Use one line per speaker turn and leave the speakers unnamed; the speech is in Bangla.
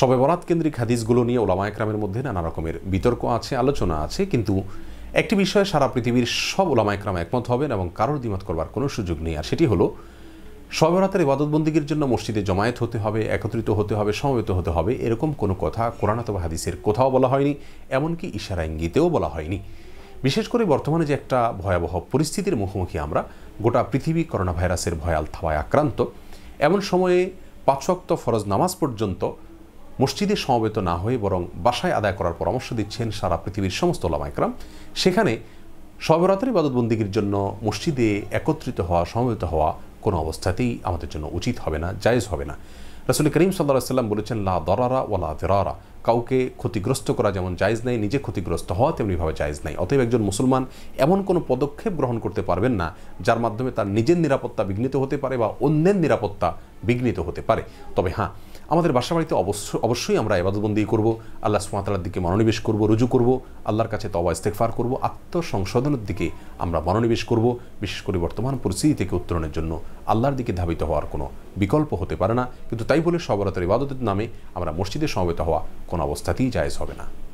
সবে বরাত কেন্দ্রিক হাদিসগুলো নিয়ে ওলামা একরামের মধ্যে নানা রকমের বিতর্ক আছে আলোচনা আছে কিন্তু একটি বিষয়ে সারা পৃথিবীর সব ওলামা একরাম একমত হবেন এবং কারোর দ্বিমত করবার কোনো সুযোগ নেই আর সেটি হলো সবরাতের ইবাদতবন্দিগির জন্য মসজিদে জমায়েত হতে হবে একত্রিত হতে হবে সমবেত হতে হবে এরকম কোনো কথা কোরআন অথবা হাদিসের কোথাও বলা হয়নি এমনকি ইশারা ইঙ্গিতেও বলা হয়নি বিশেষ করে বর্তমানে যে একটা ভয়াবহ পরিস্থিতির মুখোমুখি আমরা গোটা পৃথিবী করোনা ভাইরাসের ভয়াল থাবায় আক্রান্ত এমন সময়ে পাঁচক্ত ফরজ নামাজ পর্যন্ত মসজিদে সমবেত না হয়ে বরং বাসায় আদায় করার পরামর্শ দিচ্ছেন সারা পৃথিবীর সমস্ত লামাইকরাম সেখানে সবরাতের ইবাদতবন্দিগির জন্য মসজিদে একত্রিত হওয়া সমবেত হওয়া কোনো অবস্থাতেই আমাদের জন্য উচিত হবে না জায়েজ হবে না রাসুল করিম সাল্লাহ সাল্লাম বলেছেন লা দরারা ও লা তেরারা কাউকে ক্ষতিগ্রস্ত করা যেমন জায়জ নেই নিজে ক্ষতিগ্রস্ত হওয়া তেমনিভাবে জায়জ নাই অতএব একজন মুসলমান এমন কোনো পদক্ষেপ গ্রহণ করতে পারবেন না যার মাধ্যমে তার নিজের নিরাপত্তা বিঘ্নিত হতে পারে বা অন্যের নিরাপত্তা বিঘ্নিত হতে পারে তবে হ্যাঁ আমাদের বাসা বাড়িতে অবশ্য অবশ্যই আমরা এবাদতবন্দি করব আল্লাহ সুমাতার দিকে মনোনিবেশ করব রুজু করব আল্লাহর কাছে তবা ইস্তেকফার করব আত্মসংশোধনের দিকে আমরা মনোনিবেশ করব বিশেষ করে বর্তমান পরিস্থিতি থেকে উত্তরণের জন্য আল্লাহর দিকে ধাবিত হওয়ার কোনো বিকল্প হতে পারে না কিন্তু তাই বলে সবরাতের ইবাদতের নামে আমরা মসজিদে সমবেত হওয়া কোনো অবস্থাতেই জায়জ হবে না